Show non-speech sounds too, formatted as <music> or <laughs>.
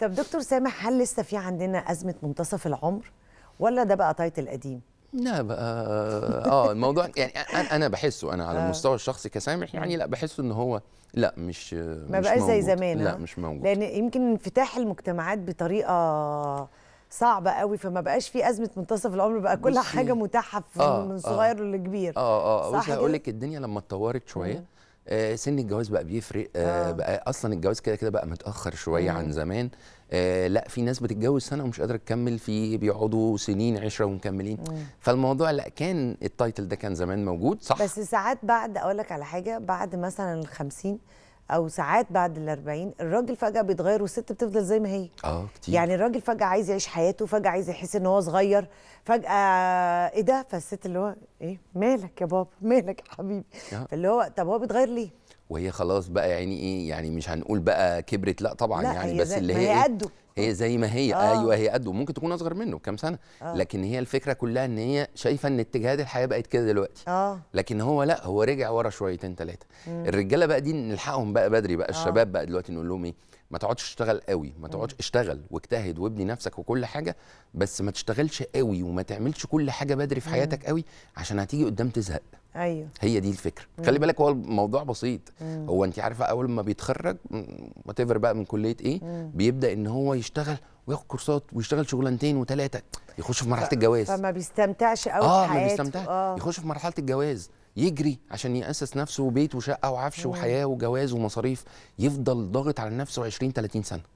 طب دكتور سامح هل لسه في عندنا أزمة منتصف العمر ولا ده بقى تايتل قديم؟ لا بقى اه الموضوع <laughs> يعني انا بحسه انا على آه. المستوى الشخصي كسامح يعني لا بحسه ان هو لا مش ما بقاش زي زمان لا آه. مش موجود لان يمكن انفتاح المجتمعات بطريقه صعبه قوي فما بقاش في ازمه منتصف العمر بقى كل حاجه متاحه آه من آه. صغير آه لكبير اه اه بص هقول لك الدنيا لما اتطورت شويه آه، سن الجواز بقى بيفرق آه،, آه. بقى اصلا الجواز كده كده بقى متاخر شويه عن زمان آه لا في ناس بتتجوز سنه ومش قادره تكمل في بيقعدوا سنين عشره ومكملين مم. فالموضوع لا كان التايتل ده كان زمان موجود صح بس ساعات بعد اقول لك على حاجه بعد مثلا ال 50 او ساعات بعد ال 40 الراجل فجاه بيتغير والست بتفضل زي ما هي اه كتير يعني الراجل فجاه عايز يعيش حياته فجاه عايز يحس ان هو صغير فجاه ايه ده فالست اللي هو ايه مالك يا بابا مالك يا حبيبي آه. فاللي هو طب هو بيتغير ليه وهي خلاص بقى يعني ايه يعني مش هنقول بقى كبرت لا طبعا لا يعني بس اللي هي إيه، قده هي زي ما هي آه. ايوه هي قده ممكن تكون اصغر منه بكام سنه آه. لكن هي الفكره كلها ان هي شايفه ان اتجاهات الحياه بقت كده دلوقتي آه. لكن هو لا هو رجع ورا شويتين ثلاثه الرجاله بقى دي نلحقهم بقى بدري بقى آه. الشباب بقى دلوقتي نقول لهم ايه ما تقعدش تشتغل قوي ما تقعدش اشتغل واجتهد وابني نفسك وكل حاجه بس ما تشتغلش قوي وما تعملش كل حاجه بدري في حياتك قوي عشان هتيجي قدام تزهق ايوه هي دي الفكره مم. خلي بالك هو الموضوع بسيط مم. هو انت عارفه اول ما بيتخرج وات بقى من كليه ايه مم. بيبدا ان هو يشتغل وياخد كورسات ويشتغل شغلانتين وثلاثه يخش في مرحله الجواز فما بيستمتعش قوي اه ما بيستمتعش آه. يخش في مرحله الجواز يجري عشان يأسس نفسه بيت وشقه وعفش مم. وحياه وجواز ومصاريف يفضل ضاغط على نفسه 20 30 سنه